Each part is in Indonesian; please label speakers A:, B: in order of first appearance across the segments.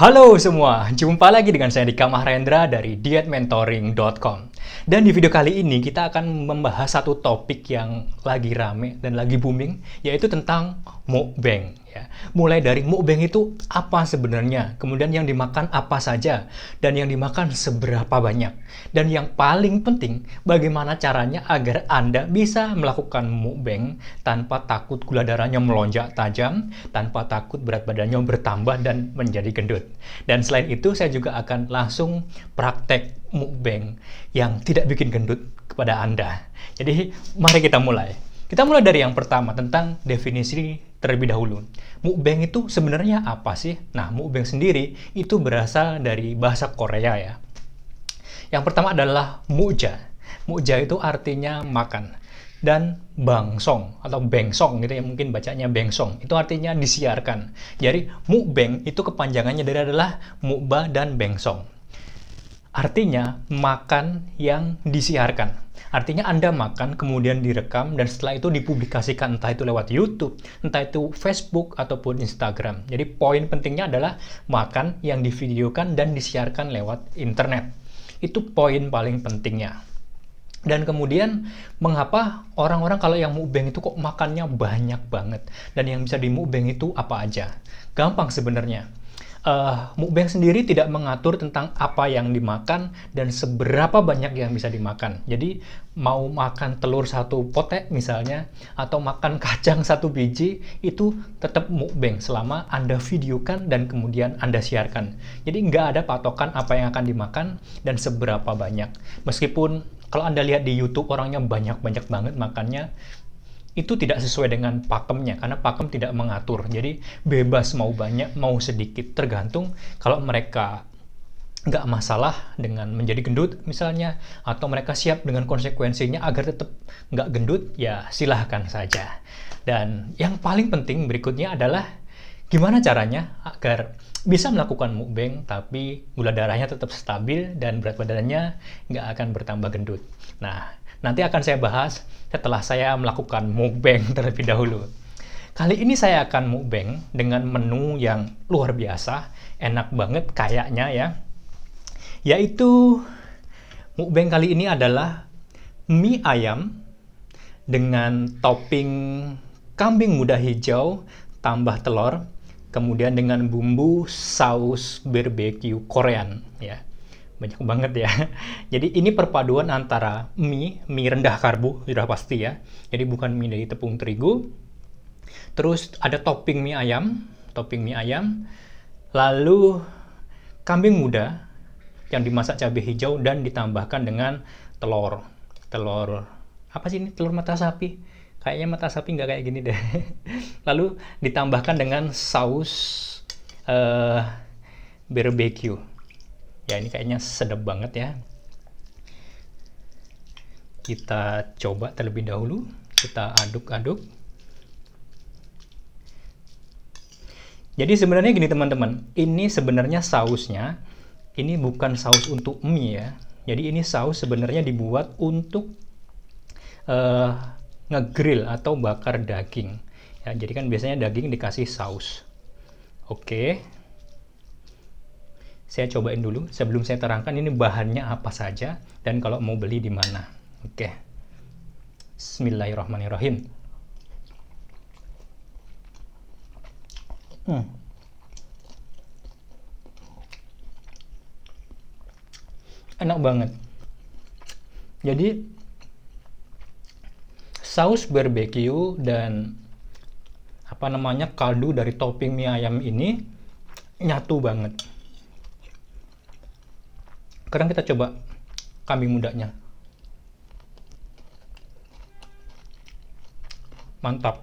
A: Halo semua, jumpa lagi dengan saya Dika Mahrendra dari dietmentoring.com. Dan di video kali ini kita akan membahas satu topik yang lagi rame dan lagi booming, yaitu tentang mukbang. Ya. Mulai dari mukbang itu apa sebenarnya, kemudian yang dimakan apa saja, dan yang dimakan seberapa banyak. Dan yang paling penting, bagaimana caranya agar Anda bisa melakukan mukbang tanpa takut gula darahnya melonjak tajam, tanpa takut berat badannya bertambah dan menjadi gendut. Dan selain itu, saya juga akan langsung praktek mukbang yang tidak bikin gendut kepada Anda. Jadi, mari kita mulai. Kita mulai dari yang pertama tentang definisi terlebih dahulu. Mukbang itu sebenarnya apa sih? Nah, mukbang sendiri itu berasal dari bahasa Korea ya. Yang pertama adalah muja. Muja itu artinya makan dan bangsong atau bengsong gitu ya mungkin bacanya bengsong itu artinya disiarkan jadi mukbang itu kepanjangannya dari adalah mukba dan bengsong Artinya, makan yang disiarkan. Artinya Anda makan, kemudian direkam, dan setelah itu dipublikasikan entah itu lewat YouTube, entah itu Facebook, ataupun Instagram. Jadi poin pentingnya adalah makan yang divideokan dan disiarkan lewat internet. Itu poin paling pentingnya. Dan kemudian mengapa orang-orang kalau yang mukbang itu kok makannya banyak banget dan yang bisa di mukbang itu apa aja? Gampang sebenarnya uh, mukbang sendiri tidak mengatur tentang apa yang dimakan dan seberapa banyak yang bisa dimakan. Jadi mau makan telur satu potek misalnya atau makan kacang satu biji itu tetap mukbang selama Anda videokan dan kemudian Anda siarkan. Jadi nggak ada patokan apa yang akan dimakan dan seberapa banyak. Meskipun kalau Anda lihat di YouTube orangnya banyak-banyak banget makannya, itu tidak sesuai dengan pakemnya karena pakem tidak mengatur. Jadi bebas mau banyak mau sedikit tergantung kalau mereka nggak masalah dengan menjadi gendut misalnya atau mereka siap dengan konsekuensinya agar tetap nggak gendut ya silahkan saja dan yang paling penting berikutnya adalah gimana caranya agar bisa melakukan mukbang tapi gula darahnya tetap stabil dan berat badannya nggak akan bertambah gendut nah Nanti akan saya bahas setelah saya melakukan mukbang terlebih dahulu. Kali ini saya akan mukbang dengan menu yang luar biasa, enak banget kayaknya ya. Yaitu mukbang kali ini adalah mie ayam dengan topping kambing muda hijau tambah telur, kemudian dengan bumbu saus barbecue Korean ya banyak banget ya. Jadi ini perpaduan antara mie, mie rendah karbo sudah pasti ya. Jadi bukan mie dari tepung terigu. Terus ada topping mie ayam, topping mie ayam. Lalu kambing muda yang dimasak cabai hijau dan ditambahkan dengan telur. Telur apa sih ini? Telur mata sapi. Kayaknya mata sapi nggak kayak gini deh. Lalu ditambahkan dengan saus uh, eh, barbecue ya ini kayaknya sedap banget ya kita coba terlebih dahulu kita aduk-aduk jadi sebenarnya gini teman-teman ini sebenarnya sausnya ini bukan saus untuk mie ya jadi ini saus sebenarnya dibuat untuk uh, ngegrill atau bakar daging ya jadi kan biasanya daging dikasih saus oke okay saya cobain dulu sebelum saya terangkan ini bahannya apa saja dan kalau mau beli di mana. Oke. Bismillahirrahmanirrahim. Hmm. Enak banget. Jadi saus barbecue dan apa namanya kaldu dari topping mie ayam ini nyatu banget sekarang kita coba kambing mudanya mantap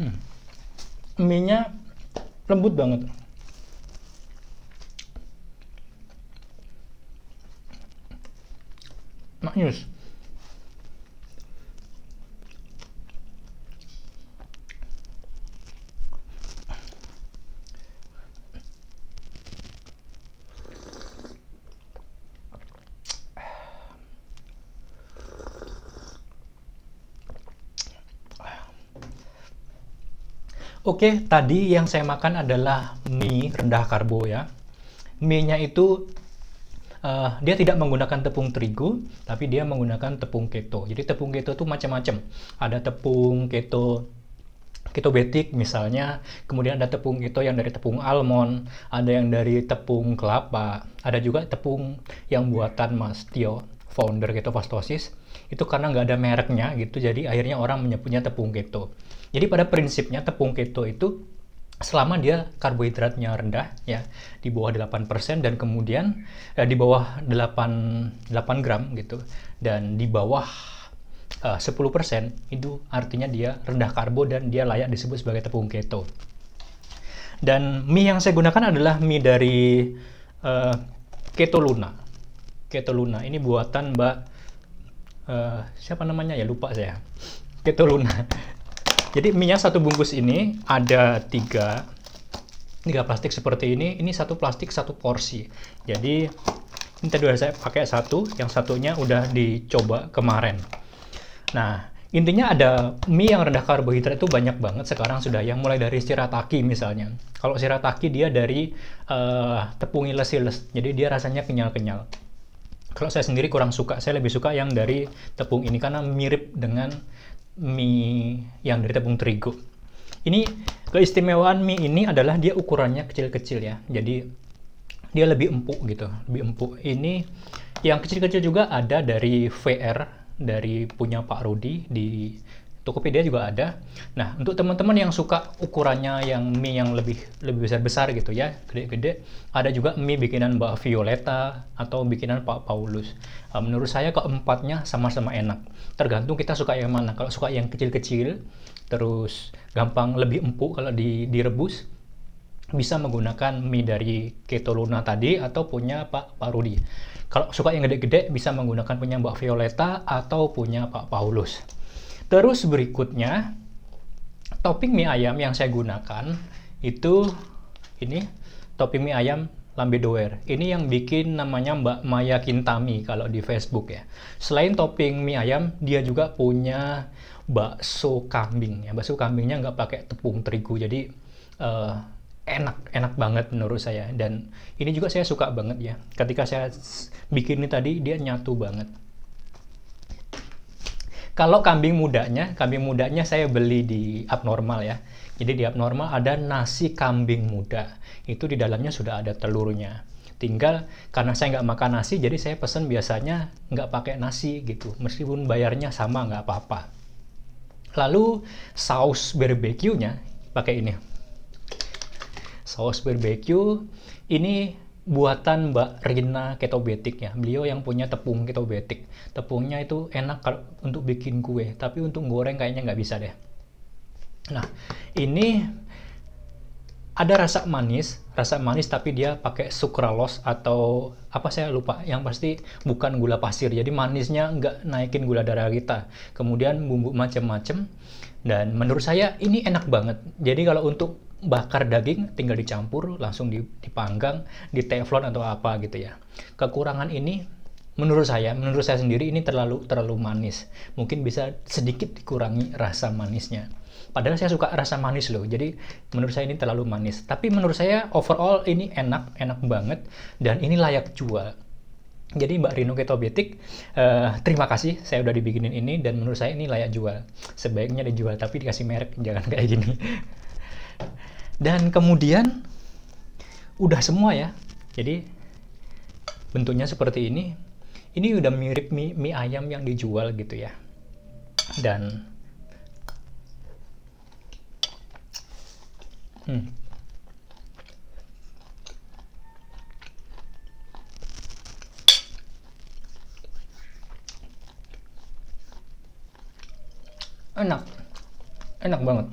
A: hmm. mie nya lembut banget Oke, tadi yang saya makan adalah mie rendah karbo ya. Mie-nya itu uh, dia tidak menggunakan tepung terigu, tapi dia menggunakan tepung keto. Jadi tepung keto itu macam-macam. Ada tepung keto keto betik misalnya, kemudian ada tepung keto yang dari tepung almond, ada yang dari tepung kelapa, ada juga tepung yang buatan Mas Tio, founder keto ketofastosis itu karena nggak ada mereknya gitu jadi akhirnya orang menyebutnya tepung keto jadi pada prinsipnya tepung keto itu selama dia karbohidratnya rendah ya di bawah 8% dan kemudian eh, di bawah 8 8 gram gitu dan di bawah eh, 10% itu artinya dia rendah karbo dan dia layak disebut sebagai tepung keto. Dan mie yang saya gunakan adalah mie dari eh, Keto Luna. Keto Luna ini buatan Mbak Eh, siapa namanya ya lupa saya Keto Luna jadi minyak satu bungkus ini ada tiga tiga plastik seperti ini ini satu plastik satu porsi jadi ini tadi saya pakai satu yang satunya udah dicoba kemarin nah intinya ada mie yang rendah karbohidrat itu banyak banget sekarang sudah yang mulai dari shirataki misalnya kalau shirataki dia dari uh, tepung iles jadi dia rasanya kenyal-kenyal kalau saya sendiri kurang suka, saya lebih suka yang dari tepung ini karena mirip dengan mie yang dari tepung terigu. Ini keistimewaan mie ini adalah dia ukurannya kecil-kecil ya. Jadi dia lebih empuk gitu, lebih empuk. Ini yang kecil-kecil juga ada dari VR dari punya Pak Rudi di Tokopedia juga ada. Nah, untuk teman-teman yang suka ukurannya yang mie yang lebih lebih besar-besar gitu ya, gede-gede, ada juga mie bikinan Mbak Violeta atau bikinan Pak Paulus. Ah, menurut saya keempatnya sama-sama enak. Tergantung kita suka yang mana. Kalau suka yang kecil-kecil, terus gampang lebih empuk kalau di, direbus, bisa menggunakan mie dari Keto Luna tadi atau punya Pak Pak Rudi. Kalau suka yang gede-gede, bisa menggunakan punya Mbak Violeta atau punya Pak Paulus. Terus berikutnya, topping mie ayam yang saya gunakan itu ini topping mie ayam lambedoer. Ini yang bikin namanya Mbak Maya Kintami kalau di Facebook ya. Selain topping mie ayam, dia juga punya bakso kambing ya. Bakso kambingnya nggak pakai tepung terigu, jadi uh, enak, enak banget menurut saya. Dan ini juga saya suka banget ya. Ketika saya bikin ini tadi, dia nyatu banget. Kalau kambing mudanya, kambing mudanya saya beli di abnormal ya. Jadi di abnormal ada nasi kambing muda. Itu di dalamnya sudah ada telurnya. Tinggal karena saya nggak makan nasi, jadi saya pesen biasanya nggak pakai nasi gitu. Meskipun bayarnya sama nggak apa-apa. Lalu saus barbeque nya pakai ini. Saus barbeque ini buatan Mbak Rina ketobetik ya. Beliau yang punya tepung ketobetik. Tepungnya itu enak kalau untuk bikin kue, tapi untuk goreng kayaknya nggak bisa deh. Nah, ini ada rasa manis, rasa manis tapi dia pakai sukralos atau apa saya lupa. Yang pasti bukan gula pasir. Jadi manisnya nggak naikin gula darah kita. Kemudian bumbu macam-macam. Dan menurut saya ini enak banget. Jadi kalau untuk bakar daging tinggal dicampur langsung dipanggang di teflon atau apa gitu ya kekurangan ini menurut saya menurut saya sendiri ini terlalu terlalu manis mungkin bisa sedikit dikurangi rasa manisnya padahal saya suka rasa manis loh jadi menurut saya ini terlalu manis tapi menurut saya overall ini enak enak banget dan ini layak jual jadi Mbak Rino Ketobetik, uh, eh, terima kasih saya udah dibikinin ini dan menurut saya ini layak jual. Sebaiknya dijual tapi dikasih merek, jangan kayak gini. dan kemudian udah semua ya jadi bentuknya seperti ini ini udah mirip mie, mie ayam yang dijual gitu ya dan hmm, enak enak banget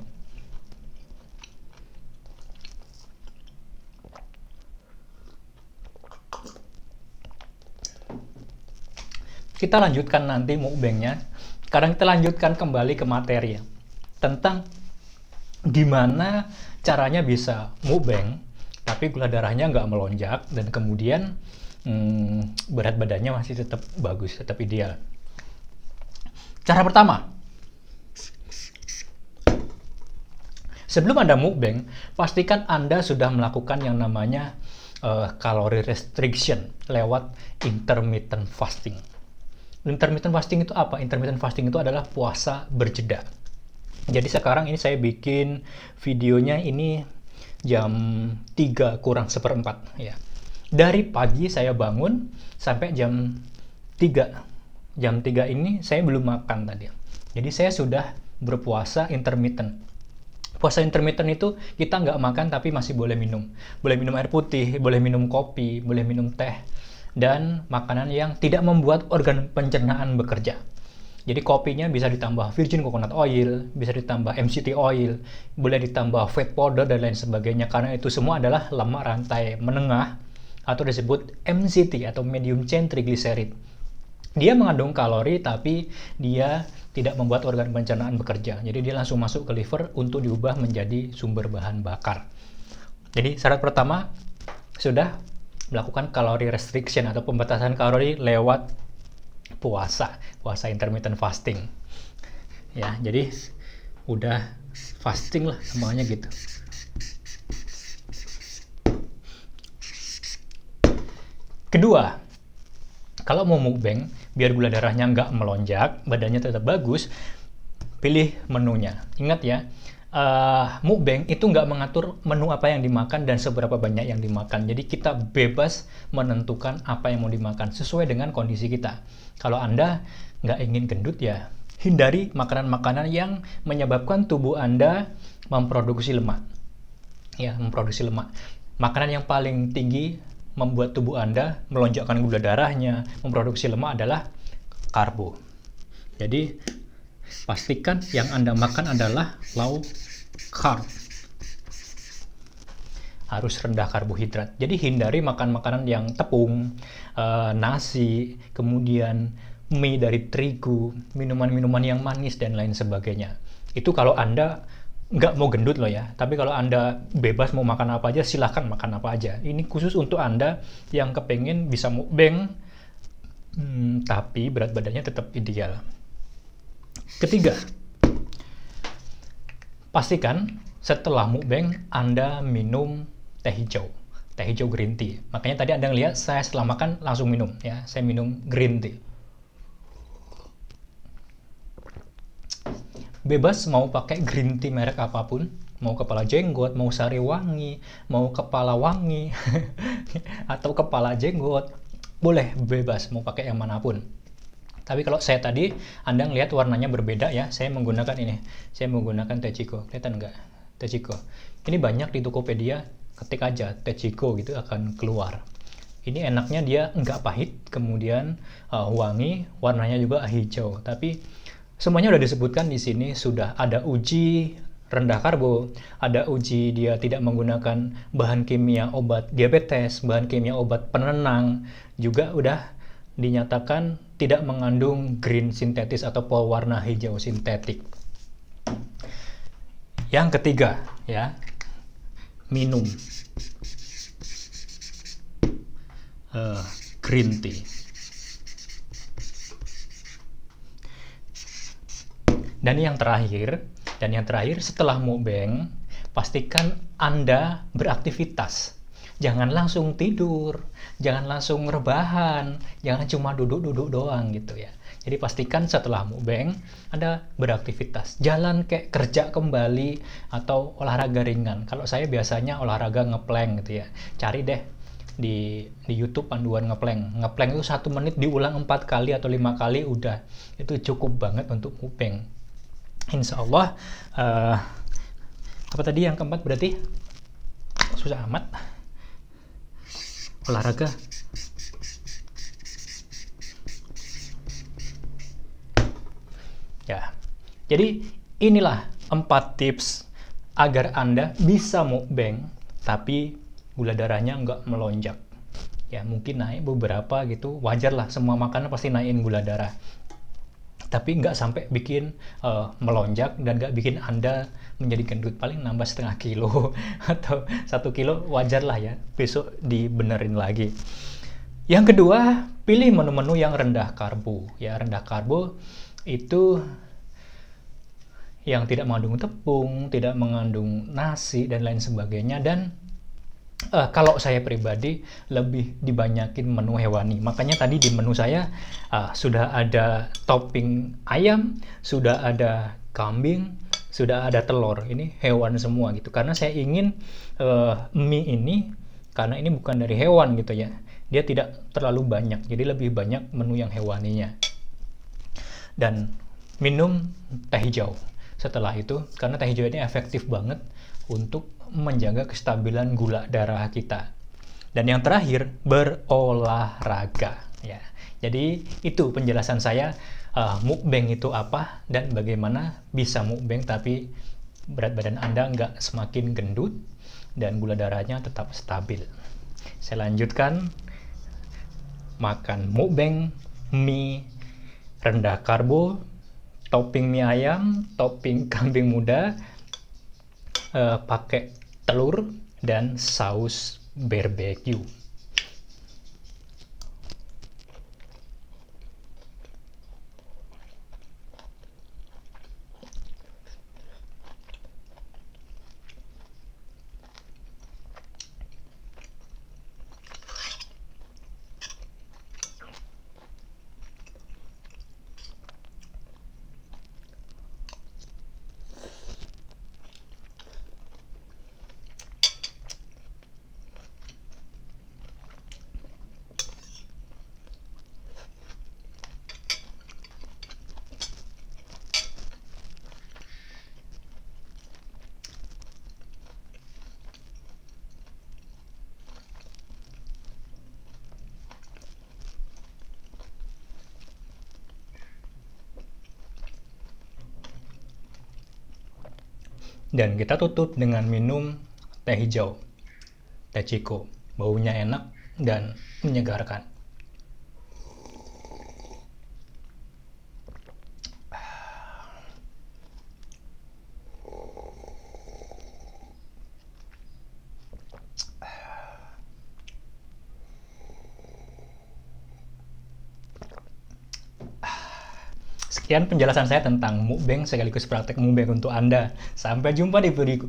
A: kita lanjutkan nanti mukbangnya. Sekarang kita lanjutkan kembali ke materi ya. Tentang gimana caranya bisa mukbang tapi gula darahnya nggak melonjak dan kemudian hmm, berat badannya masih tetap bagus, tetap ideal. Cara pertama, sebelum Anda mukbang, pastikan Anda sudah melakukan yang namanya uh, eh, calorie restriction lewat intermittent fasting intermittent fasting itu apa? Intermittent fasting itu adalah puasa berjeda. Jadi sekarang ini saya bikin videonya ini jam 3 kurang seperempat ya. Dari pagi saya bangun sampai jam 3. Jam 3 ini saya belum makan tadi. Jadi saya sudah berpuasa intermittent. Puasa intermittent itu kita nggak makan tapi masih boleh minum. Boleh minum air putih, boleh minum kopi, boleh minum teh dan makanan yang tidak membuat organ pencernaan bekerja. Jadi kopinya bisa ditambah virgin coconut oil, bisa ditambah MCT oil, boleh ditambah fat powder dan lain sebagainya karena itu semua adalah lemak rantai menengah atau disebut MCT atau medium chain triglyceride. Dia mengandung kalori tapi dia tidak membuat organ pencernaan bekerja. Jadi dia langsung masuk ke liver untuk diubah menjadi sumber bahan bakar. Jadi syarat pertama sudah melakukan kalori restriction atau pembatasan kalori lewat puasa, puasa intermittent fasting. Ya, jadi udah fasting lah semuanya gitu. Kedua, kalau mau mukbang, biar gula darahnya nggak melonjak, badannya tetap bagus, pilih menunya. Ingat ya, uh, mukbang itu nggak mengatur menu apa yang dimakan dan seberapa banyak yang dimakan. Jadi kita bebas menentukan apa yang mau dimakan sesuai dengan kondisi kita. Kalau Anda nggak ingin gendut ya hindari makanan-makanan yang menyebabkan tubuh Anda memproduksi lemak. Ya, memproduksi lemak. Makanan yang paling tinggi membuat tubuh Anda melonjakkan gula darahnya, memproduksi lemak adalah karbo. Jadi, pastikan yang Anda makan adalah low carb harus rendah karbohidrat. Jadi hindari makan makanan yang tepung, uh, nasi, kemudian mie dari terigu, minuman-minuman yang manis dan lain sebagainya. Itu kalau Anda nggak mau gendut loh ya, tapi kalau Anda bebas mau makan apa aja, silahkan makan apa aja. Ini khusus untuk Anda yang kepengen bisa mukbang, hmm, tapi berat badannya tetap ideal. Ketiga, Pastikan setelah mukbang Anda minum teh hijau, teh hijau green tea. Makanya tadi Anda lihat saya setelah makan langsung minum ya, saya minum green tea. Bebas mau pakai green tea merek apapun, mau kepala jenggot, mau sari wangi, mau kepala wangi, atau kepala jenggot, boleh bebas mau pakai yang manapun. Tapi kalau saya tadi, Anda ngelihat warnanya berbeda ya, saya menggunakan ini. Saya menggunakan Tejiko, kelihatan enggak Tejiko. Ini banyak di Tokopedia, ketik aja Tejiko gitu akan keluar. Ini enaknya dia enggak pahit, kemudian uh, wangi, warnanya juga hijau. Tapi semuanya udah disebutkan di sini, sudah ada uji rendah karbo, ada uji dia tidak menggunakan bahan kimia obat diabetes, bahan kimia obat penenang, juga udah dinyatakan tidak mengandung green sintetis atau pewarna hijau sintetik. Yang ketiga, ya, minum uh, green tea. Dan yang terakhir, dan yang terakhir setelah mukbang, pastikan Anda beraktivitas jangan langsung tidur, jangan langsung rebahan, jangan cuma duduk-duduk doang gitu ya. Jadi pastikan setelah mukbang ada beraktivitas, jalan kayak kerja kembali atau olahraga ringan. Kalau saya biasanya olahraga ngeplank gitu ya. Cari deh di di YouTube panduan ngeplank. Ngeplank itu satu menit diulang empat kali atau lima kali udah itu cukup banget untuk mukbang. Insya Allah uh, apa tadi yang keempat berarti susah amat olahraga ya jadi inilah empat tips agar anda bisa mukbang tapi gula darahnya nggak melonjak ya mungkin naik beberapa gitu wajar lah semua makanan pasti naikin gula darah tapi nggak sampai bikin uh, melonjak dan nggak bikin anda menjadi gendut paling nambah setengah kilo atau satu kilo wajar lah ya besok dibenerin lagi yang kedua pilih menu-menu yang rendah karbo ya rendah karbo itu yang tidak mengandung tepung tidak mengandung nasi dan lain sebagainya dan uh, kalau saya pribadi lebih dibanyakin menu hewani. Makanya tadi di menu saya uh, sudah ada topping ayam, sudah ada kambing, sudah ada telur ini hewan semua gitu karena saya ingin uh, mie ini karena ini bukan dari hewan gitu ya dia tidak terlalu banyak jadi lebih banyak menu yang hewaninya dan minum teh hijau setelah itu karena teh hijau ini efektif banget untuk menjaga kestabilan gula darah kita dan yang terakhir berolahraga ya jadi itu penjelasan saya uh, mukbang itu apa dan bagaimana bisa mukbang tapi berat badan Anda nggak semakin gendut dan gula darahnya tetap stabil. Saya lanjutkan makan mukbang mie rendah karbo, topping mie ayam, topping kambing muda, uh, pakai telur dan saus barbecue. Dan kita tutup dengan minum teh hijau, teh ciko. Baunya enak dan menyegarkan. Sekian penjelasan saya tentang mukbang sekaligus praktek mukbang untuk Anda. Sampai jumpa di video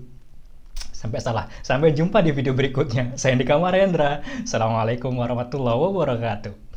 A: sampai salah. Sampai jumpa di video berikutnya. Saya Andika Marendra. Assalamualaikum warahmatullahi wabarakatuh.